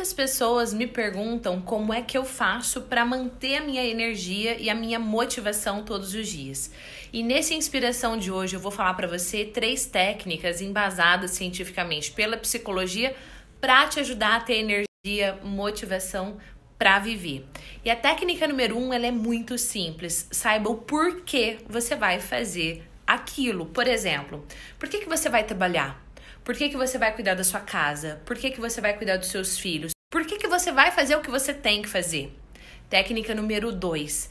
Muitas pessoas me perguntam como é que eu faço para manter a minha energia e a minha motivação todos os dias. E nesse inspiração de hoje eu vou falar para você três técnicas embasadas cientificamente pela psicologia para te ajudar a ter energia, motivação para viver. E a técnica número um, ela é muito simples. Saiba o porquê você vai fazer aquilo. Por exemplo, por que, que você vai trabalhar? Por que, que você vai cuidar da sua casa? Por que, que você vai cuidar dos seus filhos? Por que, que você vai fazer o que você tem que fazer? Técnica número 2.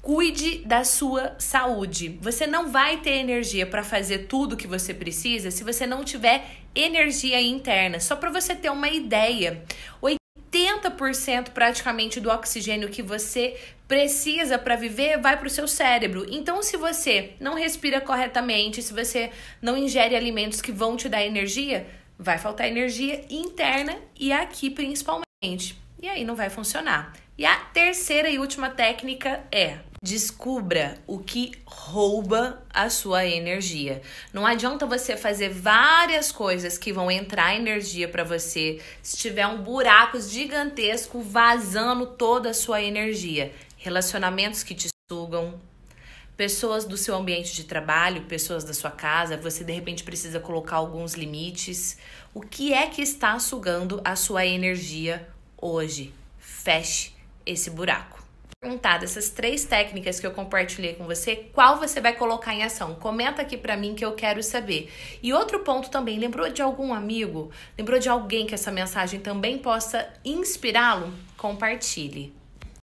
Cuide da sua saúde. Você não vai ter energia para fazer tudo o que você precisa se você não tiver energia interna. Só para você ter uma ideia, 80 80% praticamente do oxigênio que você precisa para viver vai para o seu cérebro. Então, se você não respira corretamente, se você não ingere alimentos que vão te dar energia, vai faltar energia interna e aqui principalmente. E aí não vai funcionar. E a terceira e última técnica é Descubra o que rouba a sua energia. Não adianta você fazer várias coisas que vão entrar energia para você se tiver um buraco gigantesco vazando toda a sua energia. Relacionamentos que te sugam, pessoas do seu ambiente de trabalho, pessoas da sua casa, você de repente precisa colocar alguns limites. O que é que está sugando a sua energia hoje. Feche esse buraco. Perguntar dessas três técnicas que eu compartilhei com você, qual você vai colocar em ação? Comenta aqui para mim que eu quero saber. E outro ponto também, lembrou de algum amigo? Lembrou de alguém que essa mensagem também possa inspirá-lo? Compartilhe.